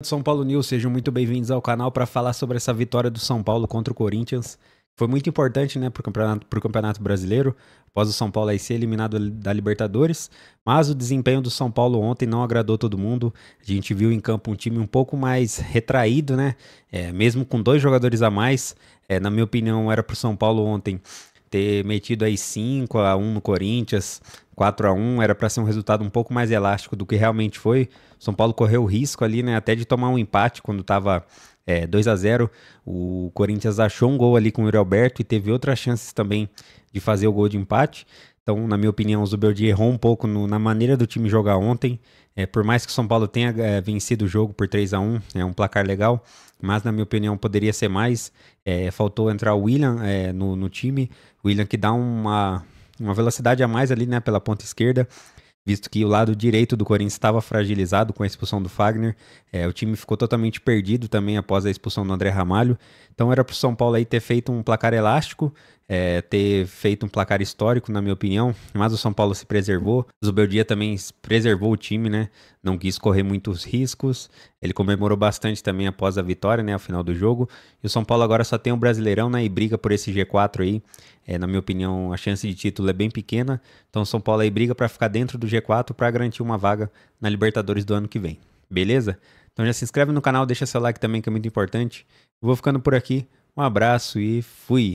Do São Paulo News, sejam muito bem-vindos ao canal para falar sobre essa vitória do São Paulo contra o Corinthians. Foi muito importante né, para o campeonato, campeonato, Brasileiro, após o São Paulo aí ser eliminado da Libertadores, mas o desempenho do São Paulo ontem não agradou todo mundo. A gente viu em campo um time um pouco mais retraído, né? É, mesmo com dois jogadores a mais, é, na minha opinião, era para o São Paulo ontem ter metido aí 5 a 1 no Corinthians, 4 a 1 era para ser um resultado um pouco mais elástico do que realmente foi. São Paulo correu o risco ali, né, até de tomar um empate quando estava é, 2 a 0 O Corinthians achou um gol ali com o Yuri Alberto e teve outras chances também de fazer o gol de empate. Então, na minha opinião, o Zuberdi errou um pouco no, na maneira do time jogar ontem. É, por mais que o São Paulo tenha é, vencido o jogo por 3 a 1 é um placar legal, mas na minha opinião poderia ser mais. É, faltou entrar o William é, no, no time, o William que dá uma, uma velocidade a mais ali né, pela ponta esquerda visto que o lado direito do Corinthians estava fragilizado com a expulsão do Fagner. É, o time ficou totalmente perdido também após a expulsão do André Ramalho. Então era para o São Paulo aí ter feito um placar elástico, é, ter feito um placar histórico, na minha opinião. Mas o São Paulo se preservou. Zubeldia também preservou o time, né? Não quis correr muitos riscos. Ele comemorou bastante também após a vitória, né? Ao final do jogo. E o São Paulo agora só tem o um Brasileirão, né? E briga por esse G4 aí. É, na minha opinião, a chance de título é bem pequena. Então, São Paulo aí briga para ficar dentro do G4 para garantir uma vaga na Libertadores do ano que vem. Beleza? Então já se inscreve no canal, deixa seu like também que é muito importante. vou ficando por aqui. Um abraço e fui.